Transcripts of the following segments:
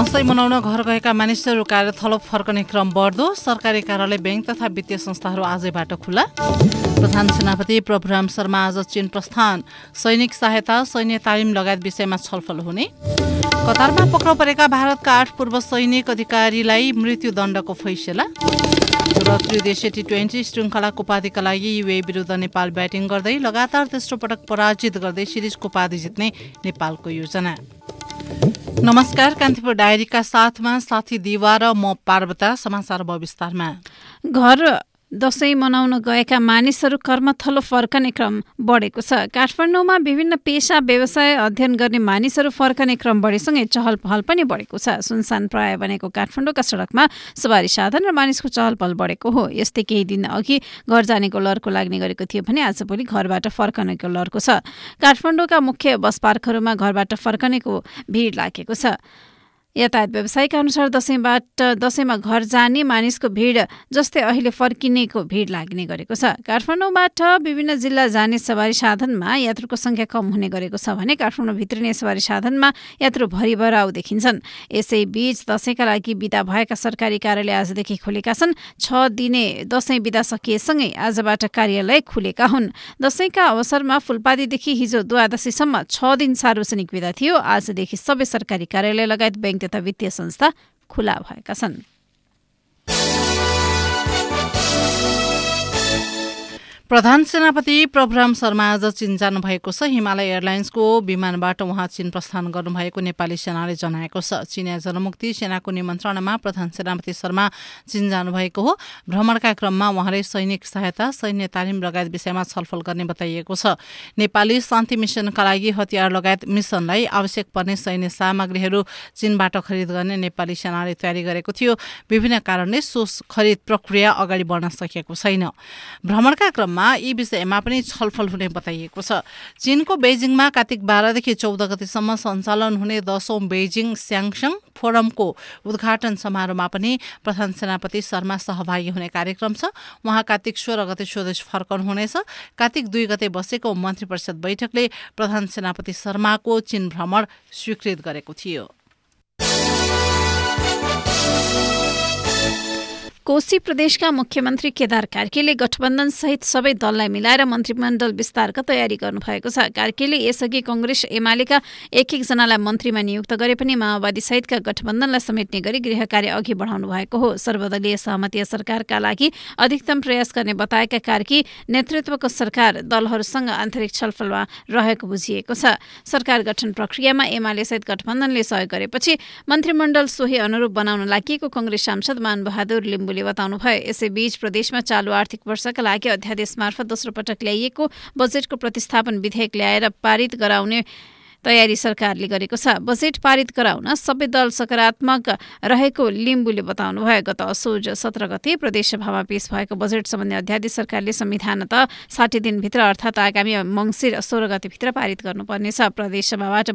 दसैँ मनाउन घर गएका मानिसहरू कार्य थलोप फर्कने क्रम बढ्दो सरकारी कार्यालय ब्याङ्क तथा वित्तीय संस्थाहरू आजैबाट खुल्ला प्रधान सेनापति प्रभुराम शर्मा आज चीन प्रस्थान सैनिक सहायता सैन्य तालिम लगायत विषयमा छलफल हुने कतारमा पक्राउ परेका भारतका आठ पूर्व सैनिक अधिकारीलाई मृत्युदण्डको फैसला र त्रिदेशीय टी ट्वेन्टी श्रृङ्खलाको उपाधिका लागि युए विरुद्ध नेपाल ब्याटिङ गर्दै लगातार तेस्रो पटक पराजित गर्दै सिरिजको उपाधि जित्ने नेपालको योजना नमस्कार कान्तिपुर डायरीका साथमा साथी दिवा र म पार्वता समाचार विस्तारमा घर दसैँ मनाउन गएका मानिसहरू कर्मथलो फर्कने क्रम बढेको छ काठमाडौँमा विभिन्न पेसा व्यवसाय अध्ययन गर्ने मानिसहरू फर्कने क्रम बढेसँगै चहल पहल पनि बढेको छ सुनसान प्राय बनेको काठमाडौँका सडकमा सवारी साधन र मानिसको चहल पहल बढेको हो यस्तै केही दिन अघि घर जानेको लर्को लाग्ने गरेको थियो भने आजभोलि घरबाट फर्कनेको लर्को छ काठमाडौँका मुख्य बस पार्कहरूमा घरबाट फर्कनेको भिड लागेको छ यातायात व्यवसायका अनुसार दसैँबाट दसैँमा घर जाने मानिसको भिड जस्तै अहिले फर्किनेको भिड लाग्ने गरेको छ काठमाडौँबाट विभिन्न जिल्ला जाने सवारी साधनमा यात्रुको संख्या कम हुने गरेको छ भने काठमाडौँ भित्रिने सवारी साधनमा यात्रु भरिभराउ देखिन्छन् यसैबीच दसैँका लागि विदा भएका सरकारी कार्यालय आजदेखि खुलेका छन् छ दिने दसैँ विदा सकिएसँगै आजबाट कार्यालय खुलेका हुन् दसैँका अवसरमा फुलपातीदेखि हिजो द्वादशीसम्म छ दिन सार्वजनिक विदा थियो आजदेखि सबै सरकारी कार्यालय लगायत ब्याङ्क तथा वित्तीय संस्था खुला भएका छन् प्रधान सेनापति प्रभुराम शर्मा आज चीन जानुभएको छ हिमालय एयरलाइन्सको विमानबाट उहाँ चीन प्रस्थान गर्नुभएको नेपाली सेनाले जनाएको छ चिनिया जनमुक्ति सेनाको निमन्त्रणामा प्रधान सेनापति शर्मा चीन जानुभएको हो भ्रमणका क्रममा उहाँले सैनिक सहायता सैन्य तालिम लगायत विषयमा छलफल गर्ने बताइएको छ नेपाली शान्ति मिसनका लागि हतियार लगायत मिसनलाई आवश्यक पर्ने सैन्य सामग्रीहरू चीनबाट खरिद गर्ने नेपाली सेनाले तयारी गरेको थियो विभिन्न कारणले सो खरिद प्रक्रिया अगाडि बढ्न सकेको छैन भ्रमणका क्रममा सभामा यी विषयमा पनि छलफल हुने बताइएको छ चीनको बेजिङमा कार्तिक बाह्रदेखि चौध गतिसम्म सञ्चालन हुने दशौं बेजिङ स्याङसङ फोरमको उद्घाटन समारोहमा पनि प्रधान सेनापति शर्मा सहभागी हुने कार्यक्रम छ उहाँ कार्तिक सोह्र गते स्वदेश हुनेछ कार्तिक दुई गते बसेको मन्त्री परिषद बैठकले प्रधान सेनापति शर्माको चीन भ्रमण स्वीकृत गरेको थियो कोशी प्रदेशका मुख्यमन्त्री केदार कार्कीले गठबन्धन सहित सबै दललाई मिलाएर मन्त्रीमण्डल विस्तारको तयारी गर्नुभएको छ कार्कीले यसअघि कङ्ग्रेस एमालेका एक एकजनालाई मन्त्रीमा नियुक्त गरे पनि माओवादी सहितका गठबन्धनलाई समेट्ने गरी गृह कार्य अघि बढाउनु भएको हो सर्वदलीय सहमति सरकारका लागि अधिकतम प्रयास गर्ने बताएका कार्की नेतृत्वको सरकार दलहरूसँग आन्तरिक छलफलमा रहेको बुझिएको छ सरकार गठन प्रक्रियामा एमाले सहित गठबन्धनले सहयोग गरेपछि मन्त्रीमण्डल सोही अनुरूप बनाउन लागि कङ्ग्रेस सांसद मानबहादुर लिम्बू बताउनु बताउनुभयो यसैबीच प्रदेशमा चालु आर्थिक वर्षका लागि अध्यादेश मार्फत दोस्रो पटक ल्याइएको बजेटको प्रतिस्थापन विधेयक ल्याएर पारित गराउने तयारी सरकारले गरेको छ बजेट पारित गराउन सबै दल सकारात्मक रहेको लिम्बूले बताउनुभयो गत असोज सत्र गते प्रदेशसभामा पेश भएको बजेट सम्बन्धी अध्यादेश सरकारले संविधान त साठी दिनभित्र अर्थात् आगामी मङ्सिर सोह्र गतिभित्र पारित गर्नुपर्नेछ प्रदेशसभाबाट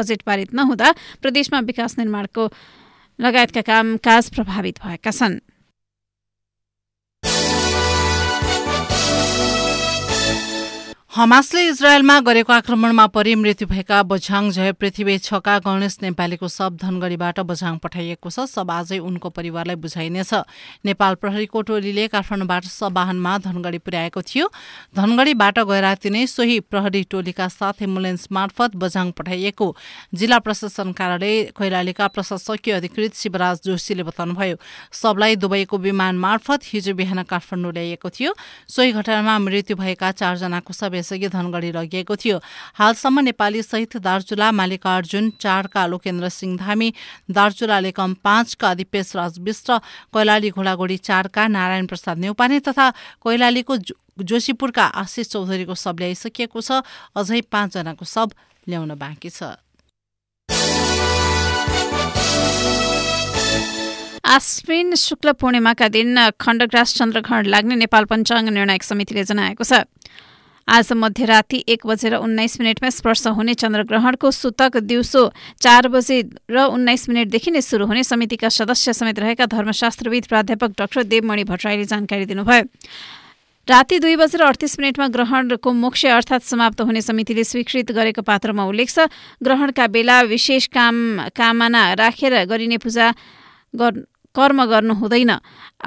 बजेट पारित नहुँदा प्रदेशमा विकास निर्माणको लगायतका कामकाज प्रभावित भएका छन् हमासले इजरायलमा गरेको आक्रमणमा परि मृत्यु भएका बझाङ जय पृथ्वी छका गणेश नेपालीको शब धनगढ़ीबाट बझाङ पठाइएको छ सब आजै उनको परिवारलाई बुझाइनेछ नेपाल प्रहरीको टोलीले काठमाडौँबाट सब वाहनमा धनगढ़ी पुर्याएको थियो धनगढ़ीबाट गइराति राति नै सोही प्रहरी टोलीका साथ एम्बुलेन्स मार्फत बझाङ पठाइएको जिल्ला प्रशासन कार्यालय कैलालीका प्रशासकीय अधिकृत शिवराज जोशीले बताउनुभयो सबलाई दुबईको विमान मार्फत हिजो बिहान काठमाडौँ ल्याइएको थियो सोही घटनामा मृत्यु भएका चारजनाको सबै प्रवेशअघि धनगढी लगिएको थियो हालसम्म नेपाली सहित दार्चुला अर्जुन चारका लोकेन्द्र सिंह धामी दार्चुलाले कम पाँचका दिपेश राज विष्ट कैलाली घोडागोडी चारका नारायण प्रसाद नेउपाने तथा कैलालीको जोशीपुरका आशिष चौधरीको शब ल्याइसकिएको छ अझै पाँचजनाको शब ल्याउन बाँकी छ आश्विन शुक्ल पूर्णिमाका दिन खण्डग्रास चन्द्रग्रहण लाग्ने नेपाल पञ्चाङ्ग निर्णायक समितिले जनाएको छ आज मध्यराति एक बजेर उन्नाइस मिनटमा स्पर्श हुने चन्द्रग्रहणको सूतक दिउँसो चार बजे र उन्नाइस मिनटदेखि नै सुरु हुने समितिका सदस्य समेत रहेका धर्मशास्त्रविद प्राध्यापक डाक्टर देवमणि भट्टराईले जानकारी दिनुभयो राति दुई बजेर अडतिस मिनटमा ग्रहणको मोक्ष अर्थात् समाप्त हुने समितिले स्वीकृत गरेको पात्रमा उल्लेख छ ग्रहणका बेला विशेष काम कामना राखेर गरिने पूजा कर्म गर्नु हुँदैन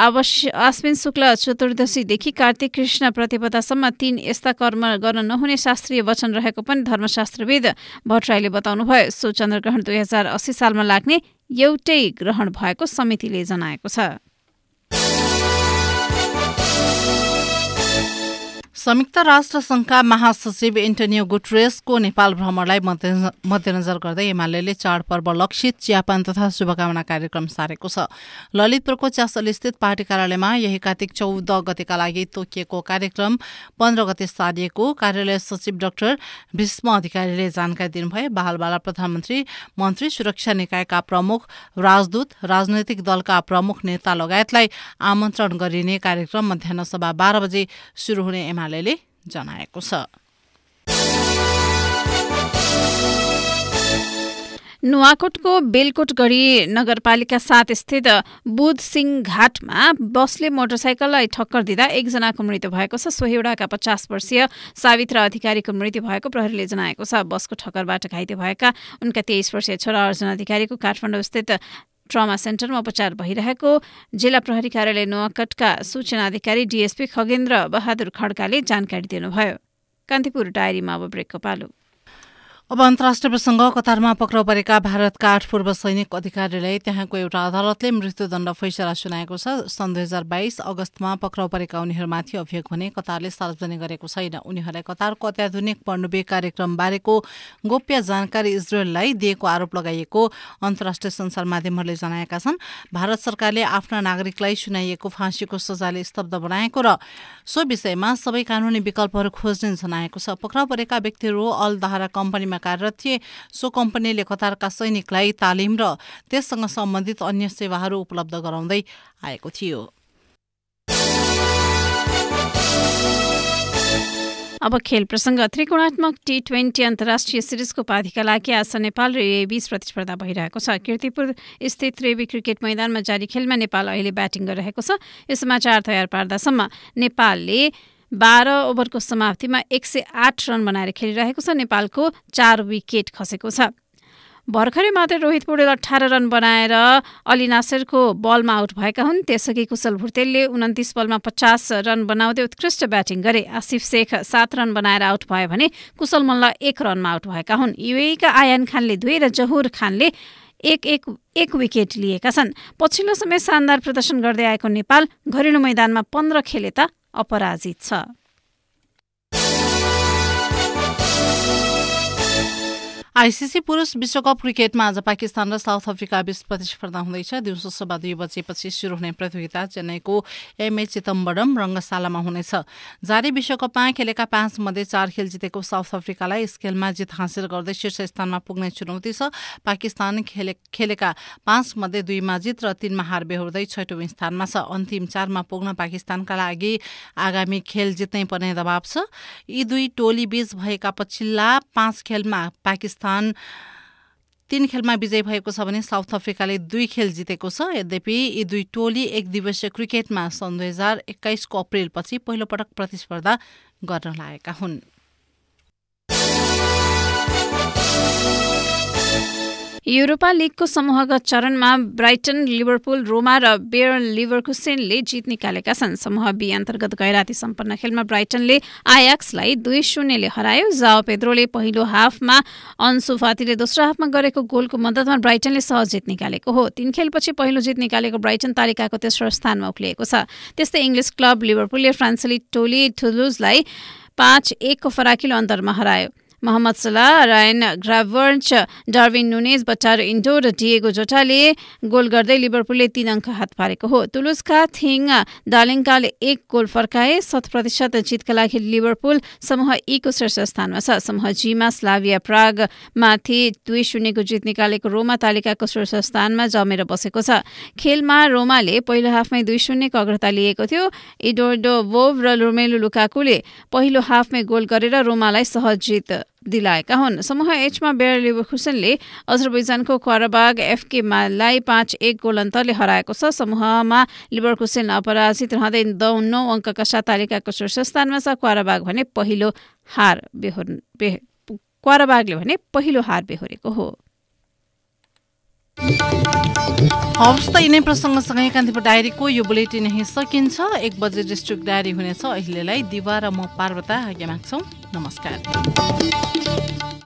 अवश्य आश्विन शुक्ल चतुर्दशीदेखि कार्तिक कृष्ण प्रतिपदासम्म तीन यस्ता कर्म गर्न नहुने शास्त्रीय वचन रहेको पनि धर्मशास्त्रविद भट्टराईले बताउनुभयो सो चन्द्रग्रहण दुई हजार अस्सी सालमा लाग्ने एउटै ग्रहण भएको समितिले जनाएको छ संयुक्त राष्ट्र संघका महासचिव एन्टोनियो गुटरेसको नेपाल भ्रमणलाई मध्यनजर गर्दै एमाले चाडपर्व लक्षित चियापान तथा शुभकामना कार्यक्रम सारेको छ ललितपुरको स्थित पार्टी कार्यालयमा यही कार्तिक चौध गतिका लागि तोकिएको कार्यक्रम पन्ध्र गते सारिएको कार्यालय सचिव डाक्टर भीष्म अधिकारीले जानकारी दिनुभए बालबाला प्रधानमन्त्री मन्त्री सुरक्षा निकायका प्रमुख राजदूत राजनैतिक दलका प्रमुख नेता लगायतलाई आमन्त्रण गरिने कार्यक्रम मध्याह सभा बाह्र बजे सुरु हुने एमाले मन्त्रालयले जनाएको छ नुवाकोटको बेलकोट गढी नगरपालिका सात स्थित बुधसिंह घाटमा बसले मोटरसाइकललाई ठक्कर दिँदा एकजनाको मृत्यु भएको छ सोहेडाका पचास वर्षीय सावित्र अधिकारीको मृत्यु भएको प्रहरीले जनाएको छ बसको ठक्करबाट घाइते भएका उनका तेइस वर्षीय छोरा अर्जुन अधिकारीको काठमाडौँ स्थित ट्रमा सेन्टरमा उपचार भइरहेको जिल्ला प्रहरी कार्यालय नुवाकटका सूचना अधिकारी डिएसपी खगेन्द्र बहादुर खड्काले जानकारी दिनुभयो कान्तिपुर डायरीमा अब ब्रेकको पालु अब अन्तर्राष्ट्रिय प्रसङ्ग कतारमा पक्राउ परेका भारतका आठ पूर्व सैनिक अधिकारीलाई त्यहाँको एउटा अदालतले मृत्युदण्ड फैसला सुनाएको छ सन् दुई हजार बाइस अगस्तमा पक्राउ परेका उनीहरूमाथि अभियोग भने कतारले सार्वजनिक गरेको छैन उनीहरूलाई कतारको अत्याधुनिक पण्डुबे कार्यक्रम बारेको गोप्य जानकारी इजरायललाई दिएको आरोप लगाइएको अन्तर्राष्ट्रिय संसार माध्यमहरूले जनाएका छन् भारत सरकारले आफ्ना नागरिकलाई सुनाइएको फाँसीको सजाले स्तब्ध बनाएको र सो विषयमा सबै कानुनी विकल्पहरू खोज्ने जनाएको छ पक्राउ परेका व्यक्तिहरू अल दहारा कम्पनीमा कम्पनीमा कार्यरत थिए सो कम्पनीले कतारका सैनिकलाई तालिम र त्यससँग सम्बन्धित अन्य सेवाहरू उपलब्ध गराउँदै आएको थियो अब खेल प्रसङ्ग त्रिकोणात्मक टी ट्वेन्टी अन्तर्राष्ट्रिय सिरिजको उपाधिका लागि आज नेपाल र बीच प्रतिस्पर्धा भइरहेको छ किर्तिपुर स्थित त्रिवी क्रिकेट मैदानमा जारी खेलमा नेपाल अहिले ब्याटिङ गरिरहेको छ यसमा चार तयार पार्दासम्म नेपालले बाह्र ओभरको समाप्तिमा एक सय आठ रन बनाएर खेलिरहेको छ नेपालको चार विकेट खसेको छ भर्खरै मात्रै रोहित पौडेल अठार रन बनाएर अली नासरको बलमा आउट भएका हुन् त्यसअघि कुशल भुटेलले उन्तिस बलमा पचास रन बनाउँदै उत्कृष्ट ब्याटिङ गरे आसिफ शेख सात रन बनाएर आउट भयो भने कुशल मल्ल एक रनमा आउट भएका हुन् युएका आयन खानले दुई र जहुर खानले एक एक एक विकेट लिएका छन् पछिल्लो समय शानदार प्रदर्शन गर्दै आएको नेपाल घरेलु मैदानमा पन्ध्र खेले त अपराजित छ आइसिसी पुरुष विश्वकप क्रिकेटमा आज पाकिस्तान र साउथ अफ्रिका बीच प्रतिस्पर्धा हुँदैछ दिउँसो सभा दुई बजेपछि सुरु हुने प्रतियोगिता चेन्नईको एमए चितम्बरम रङ्गशालामा हुनेछ जारी विश्वकपमा खेलेका पाँच मध्ये चार खेल जितेको साउथ अफ्रिकालाई यस खेलमा जित हासिल गर्दै शीर्ष स्थानमा पुग्ने चुनौती छ पाकिस्तान खेले खेलेका पाँच मध्ये दुईमा जित र तीनमा हार बेहोर्दै छैटौँ स्थानमा छ अन्तिम चारमा पुग्न पाकिस्तानका लागि आगामी खेल जित्नै पर्ने दबाव छ यी दुई टोली बीच भएका पछिल्ला पाँच खेलमा पाकिस्तान पाकिस्तान तीन खेलमा विजयी भएको छ भने साउथ अफ्रिकाले दुई खेल जितेको छ यद्यपि यी दुई टोली एक दिवसीय क्रिकेटमा सन् दुई हजार एक्काइसको अप्रेलपछि पहिलोपटक प्रतिस्पर्धा गर्न लागेका हुन् युरोपा लिगको समूहगत चरणमा ब्राइटन लिभरपुल रोमा र बेयर लिभरकुसेनले जित निकालेका छन् समूह बी अन्तर्गत गैराती सम्पन्न खेलमा ब्राइटनले आयाक्सलाई दुई शून्यले हरायो जाओ पेद्रोले पहिलो हाफमा अन्सुफातीले दोस्रो हाफमा गरेको गोलको मद्दतमा ब्राइटनले सहज जित निकालेको हो तीन खेलपछि पहिलो जित निकालेको ब्राइटन तालिकाको तेस्रो स्थानमा उक्लिएको छ त्यस्तै इङ्ग्लिस क्लब लिभरपुलले फ्रान्सेली टोली थुलुजलाई पाँच एकको फराकिलो अन्तरमा हरायो Mohamed Salah Ryan Gravenberch Darwin Nunez Wataru Endo र डिएगो जोटाले गोल गर्दै लिभरपुलले तीन अङ्क हात पारेको हो तुलुसका थिङ दालिङकाले एक गोल फर्काए शत प्रतिशत जितका लागि लिभरपुल समूह ईको शीर्ष स्थानमा छ समूह जीमा स्लाभिया प्राग माथि दुई शून्यको जित निकालेको रोमा तालिकाको शीर्ष स्थानमा जमेर बसेको छ खेलमा रोमाले पहिलो हाफमै दुई शून्यको अग्रता लिएको थियो इडोर्डो वोभ र लुमेलु लुकाकुले पहिलो हाफमै गोल गरेर रोमालाई सहज जित दिलाएका हुन् समूह एचमा बेयर लिभरखुसनले अजरबैजानको क्वाराबाग एफकेमालाई पाँच एक गोल अन्तरले हराएको छ समूहमा लिबरखुसेन अपराजित रहँदै दौ नौ अङ्कका साथ तालिकाको शीर्ष स्थानमा छ क्वाराबाग भने पहिलो हार बेहोर बे क्वारबागले भने पहिलो हार बेहोरेको हो हवस् त यिनै प्रसङ्गसँगै कान्तिपुर डायरीको यो बुलेटिन यहीँ सकिन्छ एक बजे डिस्ट्रिक्ट डायरी हुनेछ अहिलेलाई दिवा र म पार्वता आज्ञा माग्छौँ नमस्कार